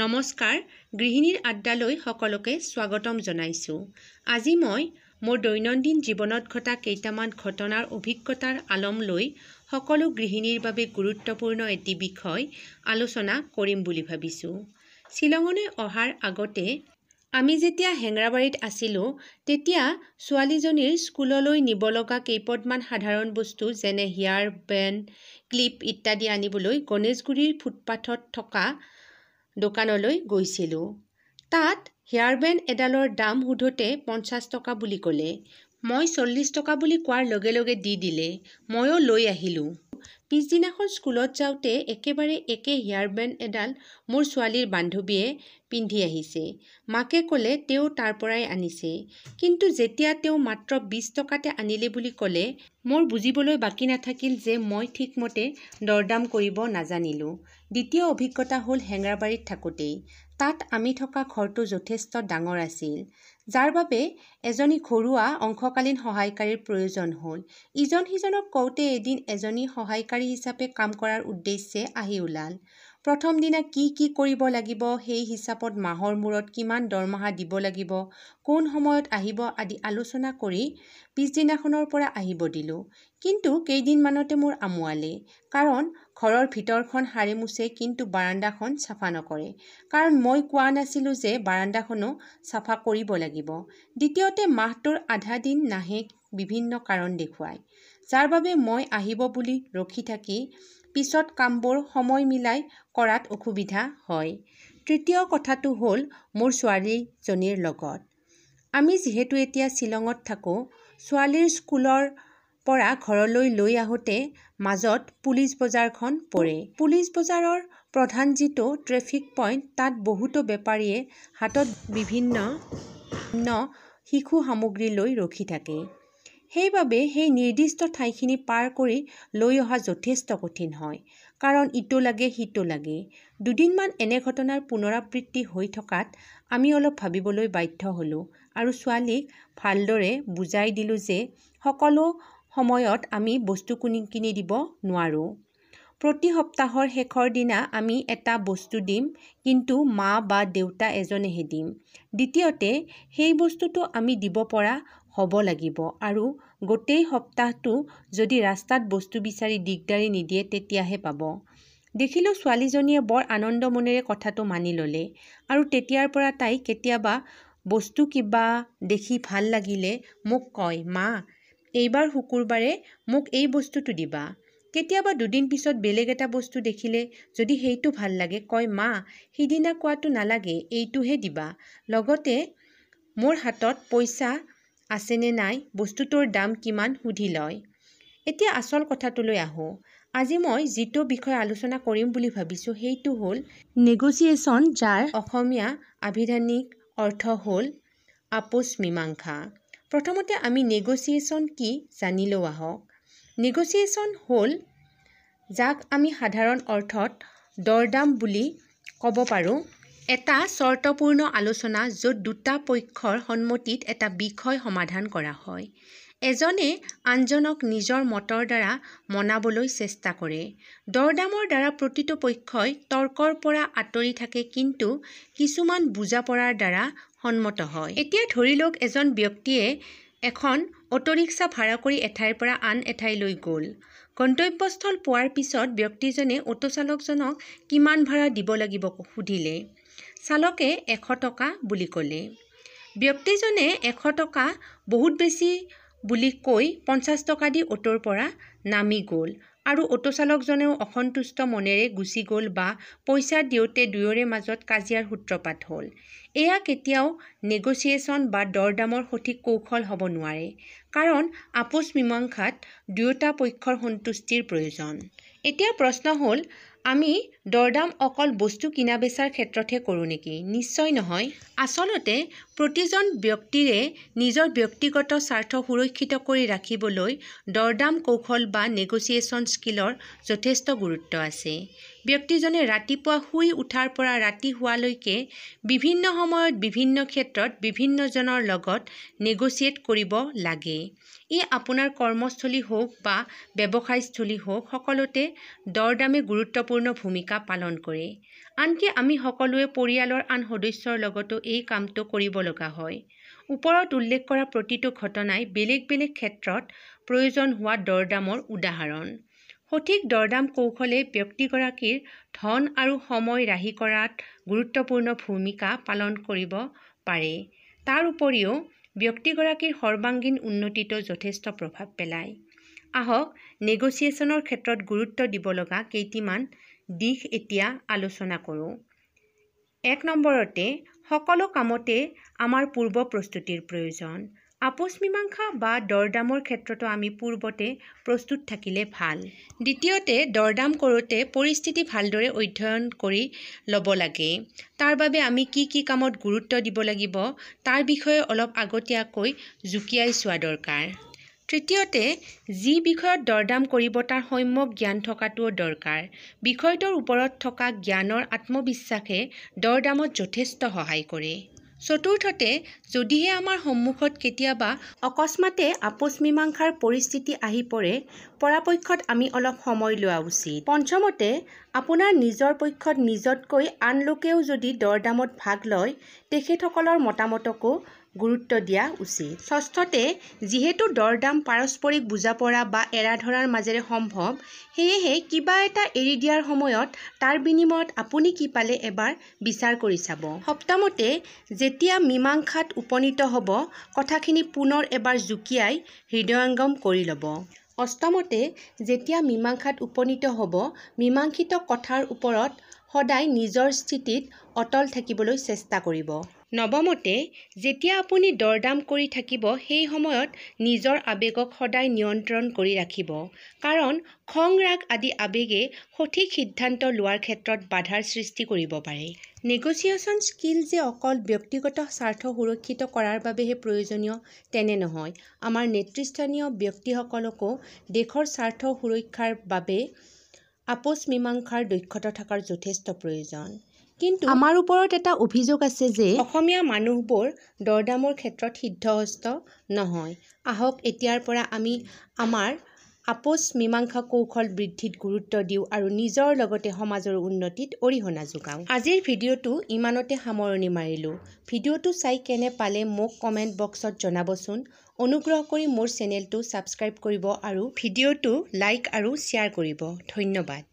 নমস্কাৰ গৃহিণীৰ আড্ডালৈ সকলোকে স্বাগতম জনাইছোঁ আজি মই মোৰ দৈনন্দিন জীৱনত ঘটা কেইটামান ঘটনাৰ অভিজ্ঞতাৰ আলম লৈ সকলো গৃহিণীৰ বাবে গুৰুত্বপূৰ্ণ এটি বিষয় আলোচনা কৰিম বুলি ভাবিছোঁ শ্বিলঙলৈ অহাৰ আগতে আমি যেতিয়া হেঙৰাবাৰীত আছিলোঁ তেতিয়া ছোৱালীজনীৰ স্কুললৈ নিব লগা কেইপদমান সাধাৰণ বস্তু যেনে হেয়াৰ বেণ্ড ক্লিপ ইত্যাদি আনিবলৈ গণেশগুৰিৰ ফুটপাথত থকা দোকানলৈ গৈছিলোঁ তাত হেয়াৰ বেণ্ড এডালৰ দাম সোধোতে পঞ্চাছ টকা বুলি ক'লে মই চল্লিছ টকা বুলি কোৱাৰ লগে লগে দি দিলে ময়ো লৈ আহিলোঁ পিছদিনাখন স্কুলত যাওঁতে একেবাৰে একে হেয়াৰ বেণ্ড এডাল মোৰ ছোৱালীৰ বান্ধৱীয়ে পিন্ধি আহিছে মাকে ক'লে তেওঁ তাৰ পৰাই আনিছে কিন্তু যেতিয়া তেওঁ মাত্ৰ বিছ টকাতে আনিলে বুলি ক'লে মোৰ বুজিবলৈ বাকী নাথাকিল যে মই ঠিকমতে দৰদাম কৰিব নাজানিলোঁ দ্বিতীয় অভিজ্ঞতা হ'ল হেঙৰাবাৰীত থাকোঁতেই তাত আমি থকা ঘৰটো যথেষ্ট ডাঙৰ আছিল যাৰ বাবে এজনী ঘৰুৱা অংশকালীন সহায়কাৰীৰ প্ৰয়োজন হ'ল ইজন সিজনক কওঁতে এদিন এজনী সহায়কাৰী হিচাপে কাম কৰাৰ উদ্দেশ্যে আহি ওলাল প্ৰথম দিনা কি কি কৰিব লাগিব সেই হিচাপত মাহৰ মূৰত কিমান দৰমহা দিব লাগিব কোন সময়ত আহিব আদি আলোচনা কৰি পিছদিনাখনৰ পৰা আহিব দিলোঁ কিন্তু কেইদিনমানতে মোৰ আমোৱালে কাৰণ ঘৰৰ ভিতৰখন সাৰি মোচে কিন্তু বাৰাণ্ডাখন চাফা নকৰে কাৰণ মই কোৱা নাছিলোঁ যে বাৰাণ্ডাখনো চাফা কৰিব লাগিব দ্বিতীয় আচলতে মাহটোৰ আধা দিন নাহে বিভিন্ন কাৰণ দেখুৱাই যাৰ বাবে মই আহিব বুলি ৰখি থাকি পিছত কামবোৰ সময় মিলাই কৰাত অসুবিধা হয় তৃতীয় কথাটো হ'ল মোৰ ছোৱালীজনীৰ লগত আমি যিহেতু এতিয়া শ্বিলঙত থাকোঁ ছোৱালীৰ স্কুলৰ পৰা ঘৰলৈ লৈ আহোঁতে মাজত পুলিচ বজাৰখন পৰে পুলিচ বজাৰৰ প্ৰধান যিটো ট্ৰেফিক পইণ্ট তাত বহুতো বেপাৰীয়ে হাতত বিভিন্ন শিশু সামগ্ৰী লৈ ৰখি থাকে সেইবাবে সেই নিৰ্দিষ্ট ঠাইখিনি পাৰ কৰি লৈ অহা যথেষ্ট কঠিন হয় কাৰণ ইটো লাগে সিটো লাগে দুদিনমান এনে ঘটনাৰ পুনৰাবৃত্তি হৈ থকাত আমি অলপ ভাবিবলৈ বাধ্য হ'লোঁ আৰু ছোৱালীক ভালদৰে বুজাই দিলোঁ যে সকলো সময়ত আমি বস্তু কিনি কিনি দিব নোৱাৰোঁ প্ৰতি সপ্তাহৰ শেষৰ দিনা আমি এটা বস্তু দিম কিন্তু মা বা দেউতা এজনেহে দিম দ্বিতীয়তে সেই বস্তুটো আমি দিব পৰা হ'ব লাগিব আৰু গোটেই সপ্তাহটো যদি ৰাস্তাত বস্তু বিচাৰি দিগদাৰি নিদিয়ে তেতিয়াহে পাব দেখিলোঁ ছোৱালীজনীয়ে বৰ আনন্দ মনেৰে কথাটো মানি ল'লে আৰু তেতিয়াৰ পৰা তাই কেতিয়াবা বস্তু কিবা দেখি ভাল লাগিলে মোক কয় মা এইবাৰ শুকুৰবাৰে মোক এই বস্তুটো দিবা কেতিয়াবা দুদিন পিছত বেলেগ এটা বস্তু দেখিলে যদি সেইটো ভাল লাগে কয় মা সিদিনা কোৱাটো নালাগে এইটোহে দিবা লগতে মোৰ হাতত পইচা আছেনে নাই বস্তুটোৰ দাম কিমান সুধি লয় এতিয়া আচল কথাটোলৈ আহোঁ আজি মই যিটো বিষয়ে আলোচনা কৰিম বুলি ভাবিছোঁ সেইটো হ'ল নেগচিয়েশ্যন যাৰ অসমীয়া আভিধানিক অৰ্থ হ'ল আপোচ মীমাংসা প্ৰথমতে আমি নেগচিয়েশ্যন কি জানি লওঁ আহক নিগচিয়েশ্যন হ'ল যাক আমি সাধাৰণ অৰ্থত দৰদাম বুলি ক'ব পাৰোঁ এটা চৰ্তপূৰ্ণ আলোচনা য'ত দুটা পক্ষৰ সন্মতিত এটা বিষয় সমাধান কৰা হয় এজনে আনজনক নিজৰ মতৰ দ্বাৰা মনাবলৈ চেষ্টা কৰে দৰদামৰ দ্বাৰা প্ৰতিটো পক্ষই তৰ্কৰ পৰা আঁতৰি থাকে কিন্তু কিছুমান বুজাপৰাৰ দ্বাৰা সন্মত হয় এতিয়া ধৰি লওক এজন ব্যক্তিয়ে এখন অটো ৰিক্সা ভাড়া কৰি এঠাইৰ পৰা আন এঠাইলৈ গ'ল গন্তব্যস্থল পোৱাৰ পিছত ব্যক্তিজনে অটো চালকজনক কিমান ভাড়া দিব লাগিব সুধিলে চালকে এশ টকা বুলি ক'লে ব্যক্তিজনে এশ টকা বহুত বেছি বুলি কৈ পঞ্চাছ টকা দি অ'টোৰ পৰা নামি গ'ল আৰু অটো চালকজনেও অসন্তুষ্ট মনেৰে গুচি গ'ল বা পইচা দিওঁতে দুয়োৰে মাজত কাজিয়াৰ সূত্ৰপাত হ'ল এয়া কেতিয়াও নেগচিয়েশ্যন বা দৰদামৰ সঠিক কৌশল হ'ব নোৱাৰে কাৰণ আপোচ মীমাংসাত দুয়োটা পক্ষৰ সন্তুষ্টিৰ প্ৰয়োজন এতিয়া প্ৰশ্ন হ'ল আমি দৰদাম অকল বস্তু কিনা বেচাৰ ক্ষেত্ৰতহে কৰোঁ নেকি নিশ্চয় নহয় আচলতে প্ৰতিজন ব্যক্তিৰে নিজৰ ব্যক্তিগত স্বাৰ্থ সুৰক্ষিত কৰি ৰাখিবলৈ দৰদাম কৌশল বা নেগচিয়েশ্যন স্কিলৰ যথেষ্ট গুৰুত্ব আছে ব্যক্তিজনে ৰাতিপুৱা শুই উঠাৰ পৰা ৰাতি হোৱালৈকে বিভিন্ন সময়ত বিভিন্ন ক্ষেত্ৰত বিভিন্নজনৰ লগত নেগচিয়েট কৰিব লাগে ই আপোনাৰ কৰ্মস্থলী হওক বা ব্যৱসায়স্থলী হওক সকলোতে দৰ দামে গুৰুত্বপূৰ্ণ ভূমিকা পালন কৰে আনকি আমি সকলোৱে পৰিয়ালৰ আন সদস্যৰ লগতো এই কামটো কৰিব লগা হয় ওপৰত উল্লেখ কৰা প্ৰতিটো ঘটনাই বেলেগ বেলেগ ক্ষেত্ৰত প্ৰয়োজন হোৱা দৰ দামৰ উদাহৰণ সঠিক দৰদাম কৌশলে ব্যক্তিগৰাকীৰ ধন আৰু সময় ৰাহি কৰাত গুৰুত্বপূৰ্ণ ভূমিকা পালন কৰিব পাৰে তাৰ উপৰিও ব্যক্তিগৰাকীৰ সৰ্বাংগীন উন্নতিতো যথেষ্ট প্ৰভাৱ পেলায় আহক নেগচিয়েশ্যনৰ ক্ষেত্ৰত গুৰুত্ব দিব লগা কেইটিমান দিশ এতিয়া আলোচনা কৰোঁ এক নম্বৰতে সকলো কামতে আমাৰ পূৰ্ব প্ৰস্তুতিৰ প্ৰয়োজন আপোচ মীমাংসা বা দৰদামৰ ক্ষেত্ৰতো আমি পূৰ্বতে প্ৰস্তুত থাকিলে ভাল দ্বিতীয়তে দৰদাম কৰোঁতে পৰিস্থিতি ভালদৰে অধ্যয়ন কৰি ল'ব লাগে তাৰ বাবে আমি কি কি কামত গুৰুত্ব দিব লাগিব তাৰ বিষয়ে অলপ আগতীয়াকৈ জুকিয়াই চোৱা দৰকাৰ তৃতীয়তে যি বিষয়ত দৰদাম কৰিব তাৰ সম্যক জ্ঞান থকাটোও দৰকাৰ বিষয়টোৰ ওপৰত থকা জ্ঞানৰ আত্মবিশ্বাসে দৰদামত যথেষ্ট সহায় কৰে চতুৰ্থতে যদিহে আমাৰ সন্মুখত কেতিয়াবা অকস্মাতে আপোচ মীমাংসাৰ পৰিস্থিতি আহি পৰে পৰাপক্ষত আমি অলপ সময় লোৱা উচিত পঞ্চমতে আপোনাৰ নিজৰ পক্ষত নিজতকৈ আন লোকেও যদি দৰ দামত ভাগ লয় তেখেতসকলৰ মতামতকো গুৰুত্ব দিয়া উচিত ষষ্ঠতে যিহেতু দৰ দাম পাৰস্পৰিক বুজাপৰা বা এৰা ধৰাৰ মাজেৰে সম্ভৱ সেয়েহে কিবা এটা এৰি দিয়াৰ সময়ত তাৰ বিনিময়ত আপুনি কি পালে এবাৰ বিচাৰ কৰি চাব সপ্তমতে যেতিয়া মীমাংসাত উপনীত হ'ব কথাখিনি পুনৰ এবাৰ জুকিয়াই হৃদয়ংগম কৰি ল'ব অষ্টমতে যেতিয়া মীমাংসাত উপনীত হ'ব মীমাংসিত কথাৰ ওপৰত সদায় নিজৰ স্থিতিত অটল থাকিবলৈ চেষ্টা কৰিব নৱমতে যেতিয়া আপুনি দৰদাম কৰি থাকিব সেই সময়ত নিজৰ আৱেগক সদায় নিয়ন্ত্ৰণ কৰি ৰাখিব কাৰণ খং ৰাগ আদি আৱেগে সঠিক সিদ্ধান্ত লোৱাৰ ক্ষেত্ৰত বাধাৰ সৃষ্টি কৰিব পাৰে নেগচিয়েশ্যন স্কিল যে অকল ব্যক্তিগত স্বাৰ্থ সুৰক্ষিত কৰাৰ বাবেহে প্ৰয়োজনীয় তেনে নহয় আমাৰ নেতৃস্থানীয় ব্যক্তিসকলকো দেশৰ স্বাৰ্থ সুৰক্ষাৰ বাবে আপোচ মীমাংসাৰ দক্ষতা থকাৰ যথেষ্ট প্ৰয়োজন কিন্তু আমাৰ ওপৰত এটা অভিযোগ আছে যে অসমীয়া মানুহবোৰ দৰদামৰ ক্ষেত্ৰত সিদ্ধহস্ত নহয় আহক এতিয়াৰ পৰা আমি আমাৰ আপোচ মীমাংসা কৌশল বৃদ্ধিত গুৰুত্ব দিওঁ আৰু নিজৰ লগতে সমাজৰ উন্নতিত অৰিহণা যোগাওঁ আজিৰ ভিডিঅ'টো ইমানতে সামৰণি মাৰিলোঁ ভিডিঅ'টো চাই কেনে পালে মোক কমেণ্ট বক্সত জনাবচোন অনুগ্ৰহ কৰি মোৰ চেনেলটো ছাবস্ক্ৰাইব কৰিব আৰু ভিডিঅ'টো লাইক আৰু শ্বেয়াৰ কৰিব ধন্যবাদ